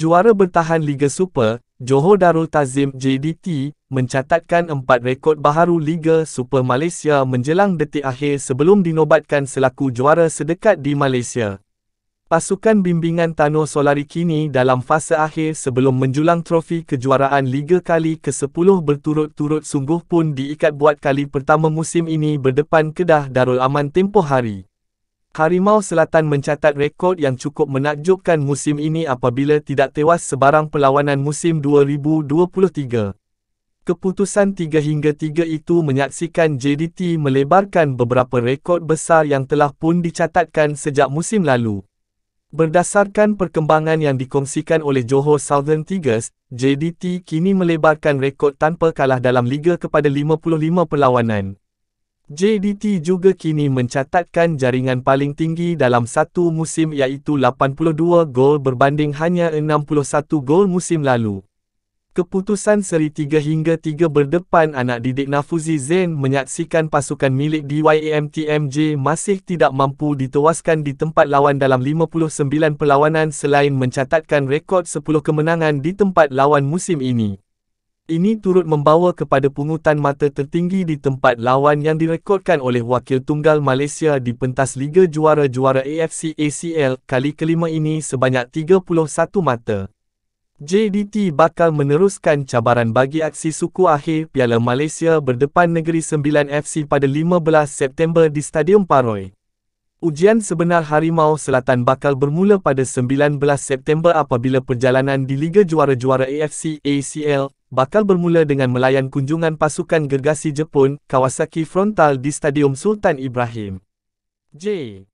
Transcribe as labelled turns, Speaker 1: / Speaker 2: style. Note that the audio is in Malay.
Speaker 1: Juara bertahan Liga Super, Johor Darul Tazim JDT, mencatatkan empat rekod baharu Liga Super Malaysia menjelang detik akhir sebelum dinobatkan selaku juara sedekat di Malaysia. Pasukan bimbingan Tano Solari kini dalam fasa akhir sebelum menjulang trofi kejuaraan Liga kali ke-10 berturut-turut sungguh pun diikat buat kali pertama musim ini berdepan Kedah Darul Aman tempoh hari. Harimau Selatan mencatat rekod yang cukup menakjubkan musim ini apabila tidak tewas sebarang perlawanan musim 2023. Keputusan 3 hingga 3 itu menyaksikan JDT melebarkan beberapa rekod besar yang telah pun dicatatkan sejak musim lalu. Berdasarkan perkembangan yang dikongsikan oleh Johor Southern Tigers, JDT kini melebarkan rekod tanpa kalah dalam liga kepada 55 perlawanan. JDT juga kini mencatatkan jaringan paling tinggi dalam satu musim iaitu 82 gol berbanding hanya 61 gol musim lalu. Keputusan seri 3 hingga 3 berdepan anak didik Nafuzi Zain menyaksikan pasukan milik DYMTMJ masih tidak mampu ditewaskan di tempat lawan dalam 59 perlawanan selain mencatatkan rekod 10 kemenangan di tempat lawan musim ini. Ini turut membawa kepada pungutan mata tertinggi di tempat lawan yang direkodkan oleh wakil tunggal Malaysia di pentas Liga Juara-Juara AFC ACL kali kelima ini sebanyak 31 mata. JDT bakal meneruskan cabaran bagi aksi suku akhir Piala Malaysia berdepan Negeri Sembilan FC pada 15 September di Stadium Paroi. Ujian sebenar Harimau Selatan bakal bermula pada 19 September apabila perjalanan di Liga Juara-Juara AFC ACL bakal bermula dengan melayan kunjungan pasukan gergasi Jepun, Kawasaki Frontal di Stadium Sultan Ibrahim. J.